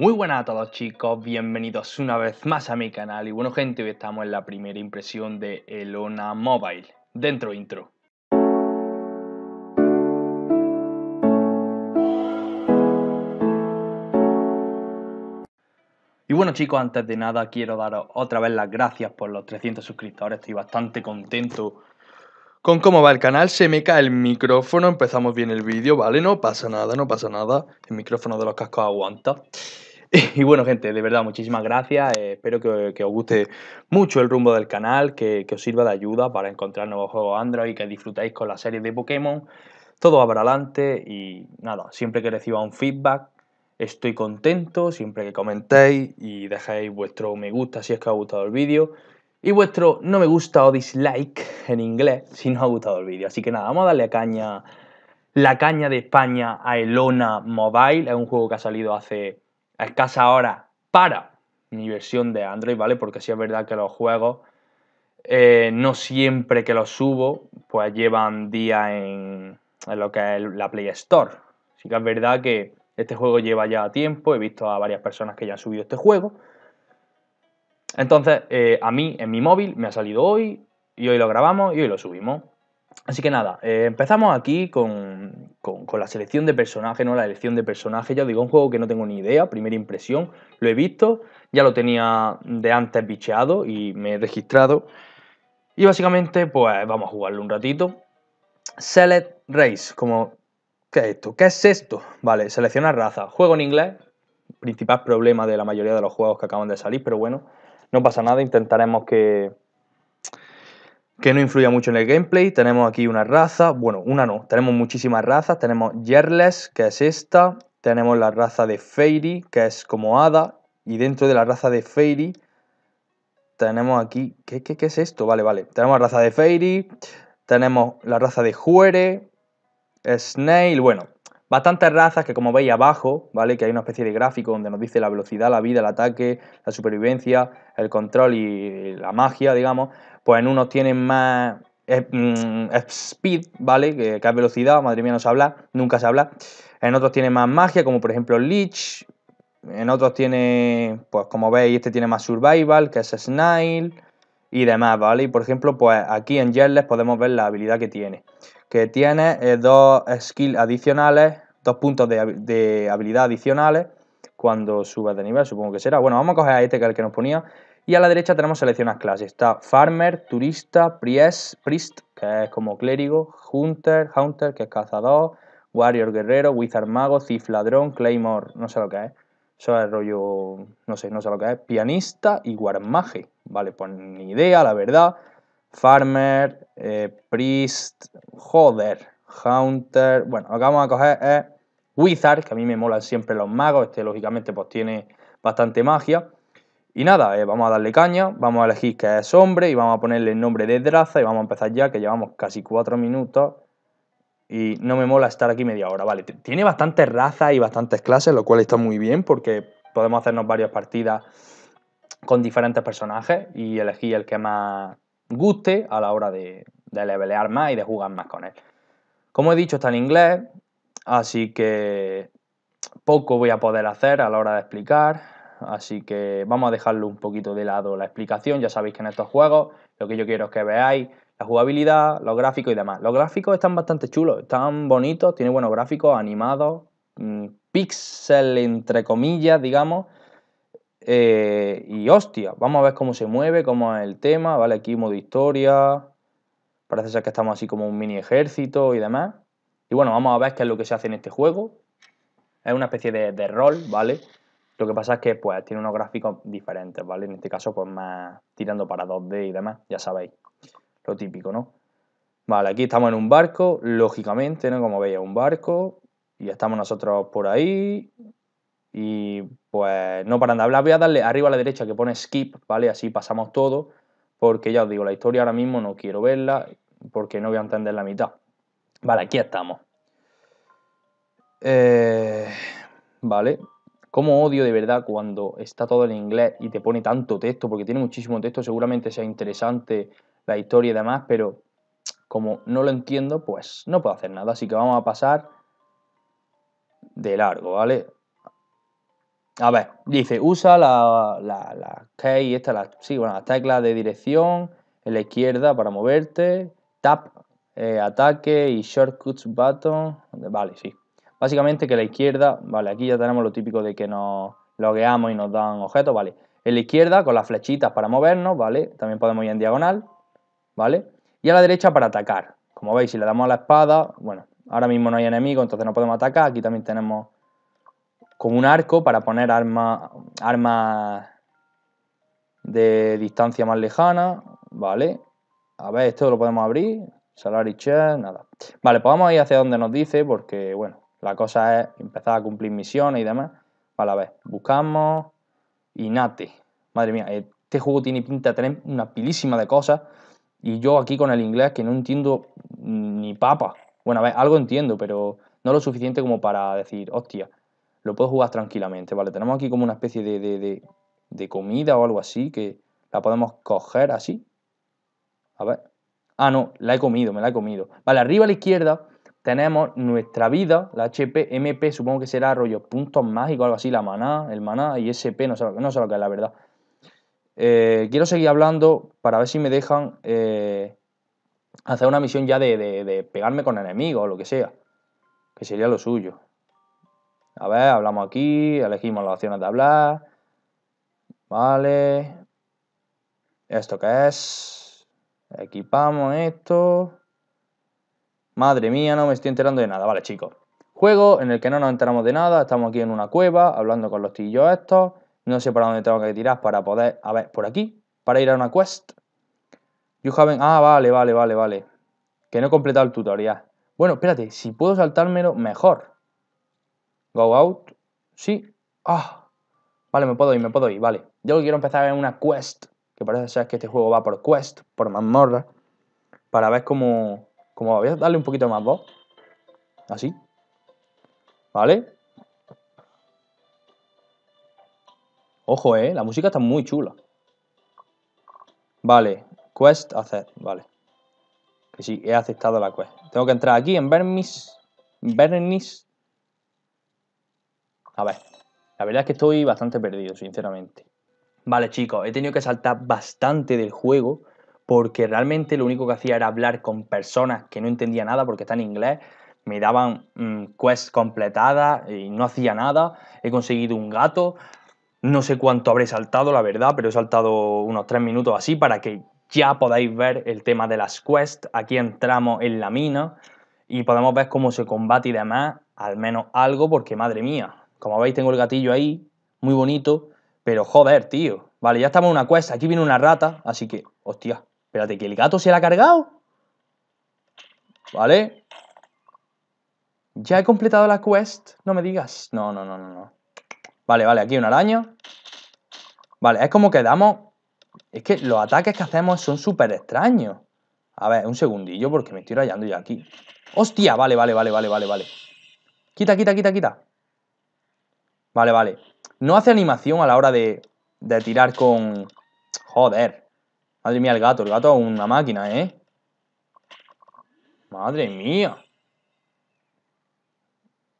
Muy buenas a todos chicos, bienvenidos una vez más a mi canal y bueno gente, hoy estamos en la primera impresión de Elona Mobile. Dentro intro. Y bueno chicos, antes de nada quiero daros otra vez las gracias por los 300 suscriptores, estoy bastante contento con cómo va el canal, se me cae el micrófono, empezamos bien el vídeo, ¿vale? No pasa nada, no pasa nada, el micrófono de los cascos aguanta. Y, bueno, gente, de verdad, muchísimas gracias. Eh, espero que, os guste mucho el rumbo del canal, que, os sirva de ayuda para encontrar nuevos juegos Android, y que disfrutéis con la serie de Pokémon. Todo va para adelante y nada, siempre que reciba un feedback, estoy contento. Siempre que comentéis y dejéis vuestro me gusta si es que os ha gustado el vídeo. Y vuestro no me gusta o dislike en inglés si no os ha gustado el vídeo. Así que nada, vamos a darle caña la caña de España a Elona Mobile. Es un juego que ha salido hace escasa hora para mi versión de Android, ¿vale? Porque sí es verdad que los juegos, eh, no siempre que los subo, pues llevan día en, lo que es la Play Store. Así que es verdad que este juego lleva ya tiempo, he visto a varias personas que ya han subido este juego. Entonces, eh, a mí en mi móvil me ha salido hoy, y hoy lo grabamos y hoy lo subimos. Así que nada, eh, empezamos aquí con con, la selección de personaje ¿no? La elección de personaje. ya digo, un juego que no tengo ni idea, primera impresión, lo he visto, ya lo tenía de antes bicheado y me he registrado. Y básicamente, pues vamos a jugarlo un ratito. Select Race, como... ¿Qué es esto? ¿Qué es esto? Vale, seleccionar raza. Juego en inglés, principal problema de la mayoría de los juegos que acaban de salir, pero bueno, no pasa nada, intentaremos que, que no influye mucho en el gameplay. Tenemos aquí una raza, bueno, una no, tenemos muchísimas razas. Tenemos Yerles, que es esta, tenemos la raza de Fairy, que es como Hada, y dentro de la raza de Fairy tenemos aquí, ¿qué, qué es esto? Vale, vale, tenemos la raza de Fairy, tenemos la raza de Juere, Snail, bueno, Bastantes razas que como veis abajo, ¿vale? Que hay una especie de gráfico donde nos dice la velocidad, la vida, el ataque, la supervivencia, el control y la magia, digamos. Pues en unos tienen más eh, mm, speed, ¿vale? Que, es velocidad, madre mía no se habla, nunca se habla. En otros tiene más magia, como por ejemplo Leech. En otros tiene, pues como veis, este tiene más survival, que es Snail y demás, ¿vale? Y por ejemplo, pues aquí en jetless podemos ver la habilidad que tiene que tiene eh, dos skills adicionales, dos puntos de, habilidad adicionales cuando subas de nivel, supongo que será. Bueno, vamos a coger a este que es el que nos ponía. Y a la derecha tenemos seleccionar clases. Está Farmer, Turista, Priest, Priest que es como clérigo, Hunter, Hunter, que es cazador, Warrior, Guerrero, Wizard, Mago, Thief, Ladrón, Claymore, no sé lo que es. Eso es rollo, no sé, no sé lo que es. Pianista y Mage. Vale, pues ni idea, la verdad. Farmer, eh, Priest, Joder, Haunter. Bueno, acá vamos a coger es Wizard, que a mí me molan siempre los magos. Este, lógicamente, pues tiene bastante magia. Y nada, eh, vamos a darle caña, vamos a elegir que es hombre y vamos a ponerle el nombre de Draza y vamos a empezar ya, que llevamos casi cuatro minutos y no me mola estar aquí media hora. Vale, tiene bastantes razas y bastantes clases, lo cual está muy bien porque podemos hacernos varias partidas con diferentes personajes y elegir el que más guste a la hora de, de levelear más y de jugar más con él. Como he dicho, está en inglés, así que poco voy a poder hacer a la hora de explicar, así que vamos a dejarlo un poquito de lado la explicación, ya sabéis que en estos juegos lo que yo quiero es que veáis la jugabilidad, los gráficos y demás. Los gráficos están bastante chulos, están bonitos, tiene buenos gráficos, animados, mm, pixel entre comillas, digamos, eh, y hostia, vamos a ver cómo se mueve, cómo es el tema, ¿vale? Aquí modo historia, parece ser que estamos así como un mini ejército y demás. Y bueno, vamos a ver qué es lo que se hace en este juego. Es una especie de, de rol, ¿vale? Lo que pasa es que pues tiene unos gráficos diferentes, ¿vale? En este caso pues más tirando para 2D y demás, ya sabéis, lo típico, ¿no? Vale, aquí estamos en un barco, lógicamente, ¿no? Como veis, un barco. Y estamos nosotros por ahí, y pues no para de hablar. Voy a darle arriba a la derecha que pone skip, ¿vale? Así pasamos todo. Porque ya os digo, la historia ahora mismo no quiero verla porque no voy a entender la mitad. Vale, aquí estamos. Eh, vale. ¿Cómo odio de verdad cuando está todo en inglés y te pone tanto texto? Porque tiene muchísimo texto, seguramente sea interesante la historia y demás, pero como no lo entiendo, pues no puedo hacer nada. Así que vamos a pasar de largo, ¿vale? A ver, dice, usa la, la, la key, esta, la, sí, bueno, la tecla de dirección en la izquierda para moverte, tap, eh, ataque y shortcuts button, vale, sí. Básicamente que la izquierda, vale, aquí ya tenemos lo típico de que nos logueamos y nos dan objetos, vale. En la izquierda con las flechitas para movernos, vale, también podemos ir en diagonal, vale. Y a la derecha para atacar, como veis, si le damos a la espada, bueno, ahora mismo no hay enemigo, entonces no podemos atacar, aquí también tenemos como un arco para poner armas armas de distancia más lejana, ¿vale? A ver, esto lo podemos abrir, salary chest, nada. Vale, pues vamos a ir hacia donde nos dice porque, bueno, la cosa es empezar a cumplir misiones y demás. Vale, a ver, buscamos Inate. Madre mía, este juego tiene pinta de tener una pilísima de cosas y yo aquí con el inglés que no entiendo ni papa. Bueno, a ver, algo entiendo, pero no lo suficiente como para decir, hostia, lo puedo jugar tranquilamente, ¿vale? Tenemos aquí como una especie de, de, de, comida o algo así que la podemos coger así. A ver. Ah, no, la he comido, me la he comido. Vale, arriba a la izquierda tenemos nuestra vida, la HP, MP, supongo que será rollo puntos mágicos, algo así, la maná, el maná y SP, no sé, no sé lo que es la verdad. Eh, quiero seguir hablando para ver si me dejan eh, hacer una misión ya de, de, de pegarme con enemigos o lo que sea, que sería lo suyo a ver, hablamos aquí, elegimos las opciones de hablar, vale, esto qué es, equipamos esto, madre mía, no me estoy enterando de nada, vale chicos, juego en el que no nos enteramos de nada, estamos aquí en una cueva, hablando con los tíos estos, no sé para dónde tengo que tirar para poder, a ver, por aquí, para ir a una quest, You joven Ah, vale, vale, vale, vale. Que no he completado el tutorial. Bueno, espérate, si puedo saltármelo, mejor. Go out. Sí. Ah. Vale, me puedo ir, me puedo ir. Vale. Yo quiero empezar en una quest. Que parece ser que este juego va por quest, por mazmorra. Para ver cómo, cómo... Voy a darle un poquito más voz. Así. Vale. Ojo, eh. La música está muy chula. Vale. Quest hacer. Vale. Que sí, he aceptado la quest. Tengo que entrar aquí en Bernis Bernis a ver, la verdad es que estoy bastante perdido, sinceramente. Vale, chicos, he tenido que saltar bastante del juego porque realmente lo único que hacía era hablar con personas que no entendía nada porque está en inglés. Me daban mm, quests completadas y no hacía nada. He conseguido un gato. No sé cuánto habré saltado, la verdad, pero he saltado unos 3 minutos así para que ya podáis ver el tema de las quests. Aquí entramos en la mina y podemos ver cómo se combate y demás, al menos algo, porque madre mía, como veis, tengo el gatillo ahí, muy bonito, pero joder, tío. Vale, ya estamos en una cuesta, aquí viene una rata, así que, hostia, espérate, ¿que el gato se la ha cargado? Vale. Ya he completado la quest, no me digas. No, no, no, no, no. Vale, vale, aquí hay una araña. Vale, es como que damos... Es que los ataques que hacemos son súper extraños. A ver, un segundillo porque me estoy rayando ya aquí. ¡Hostia! Vale, vale, vale, vale, vale, vale. Quita, quita, quita, quita. Vale, vale. No hace animación a la hora de, tirar con... Joder. Madre mía, el gato. El gato es una máquina, ¿eh? Madre mía.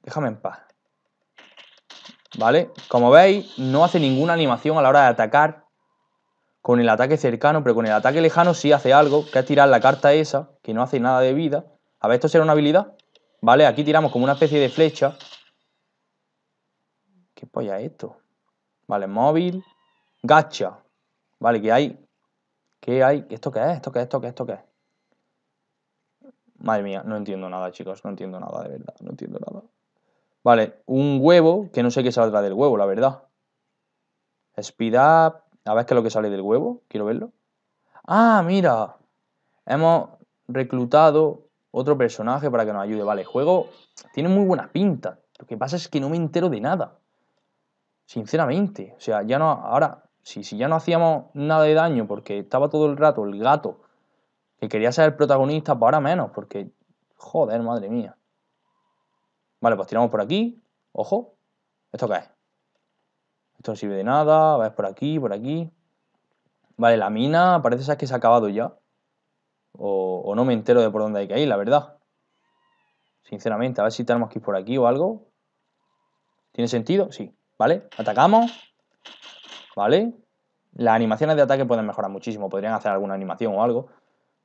Déjame en paz. ¿Vale? Como veis, no hace ninguna animación a la hora de atacar con el ataque cercano, pero con el ataque lejano sí hace algo, que es tirar la carta esa, que no hace nada de vida. A ver, esto será una habilidad. ¿Vale? Aquí tiramos como una especie de flecha ¿Qué polla es esto? Vale, móvil. Gacha. Vale, ¿qué hay? ¿Qué hay? ¿Esto qué es? ¿Esto qué es? ¿Esto qué es? ¿Esto qué es? Madre mía, no entiendo nada, chicos. No entiendo nada, de verdad. No entiendo nada. Vale, un huevo, que no sé qué saldrá del huevo, la verdad. Speed up. A ver qué es lo que sale del huevo. Quiero verlo. Ah, mira. Hemos reclutado otro personaje para que nos ayude. Vale, juego tiene muy buena pinta. Lo que pasa es que no me entero de nada. Sinceramente, o sea, ya no, ahora, si, ya no hacíamos nada de daño porque estaba todo el rato el gato que quería ser el protagonista, pues ahora menos, porque, joder, madre mía. Vale, pues tiramos por aquí, ojo, ¿esto qué es? Esto no sirve de nada, ver, por aquí, por aquí. Vale, la mina parece ser que se ha acabado ya. O, o, no me entero de por dónde hay que ir, la verdad. Sinceramente, a ver si tenemos que ir por aquí o algo. ¿Tiene sentido? Sí. ¿vale? Atacamos, ¿vale? Las animaciones de ataque pueden mejorar muchísimo, podrían hacer alguna animación o algo.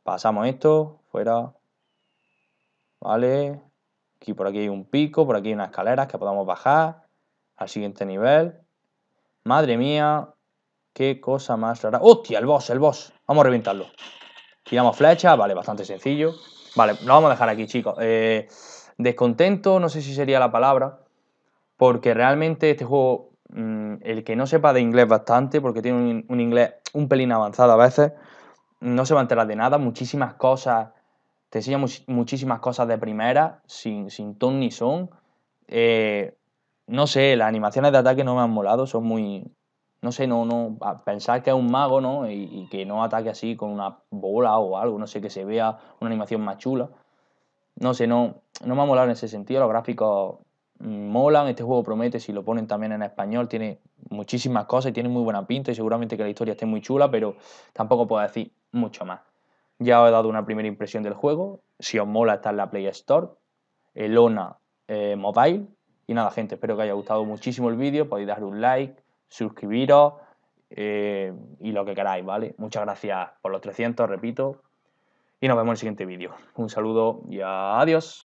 Pasamos esto, fuera, ¿vale? Aquí por aquí hay un pico, por aquí hay unas escaleras que podamos bajar al siguiente nivel. Madre mía, qué cosa más rara. ¡Hostia, el boss, el boss! Vamos a reventarlo. Tiramos flecha, vale, bastante sencillo. Vale, lo vamos a dejar aquí, chicos. Eh, descontento, no sé si sería la palabra porque realmente este juego, mm, el que no sepa de inglés bastante, porque tiene un, inglés un pelín avanzado a veces, no se va a enterar de nada, muchísimas cosas, te enseña muchísimas cosas de primera, sin, sin ton ni son. Eh, no sé, las animaciones de ataque no me han molado, son muy... No sé, no, no, pensar que es un mago, ¿no? Y, que no ataque así con una bola o algo, no sé, que se vea una animación más chula. No sé, no, no me ha molado en ese sentido, los gráficos Mm, molan, este juego promete, si lo ponen también en español, tiene muchísimas cosas y tiene muy buena pinta y seguramente que la historia esté muy chula, pero tampoco puedo decir mucho más. Ya os he dado una primera impresión del juego, si os mola está en la Play Store, Elona eh, eh, Mobile, y nada gente, espero que haya gustado muchísimo el vídeo, podéis darle un like, suscribiros eh, y lo que queráis, ¿vale? Muchas gracias por los 300, repito, y nos vemos en el siguiente vídeo. Un saludo y adiós.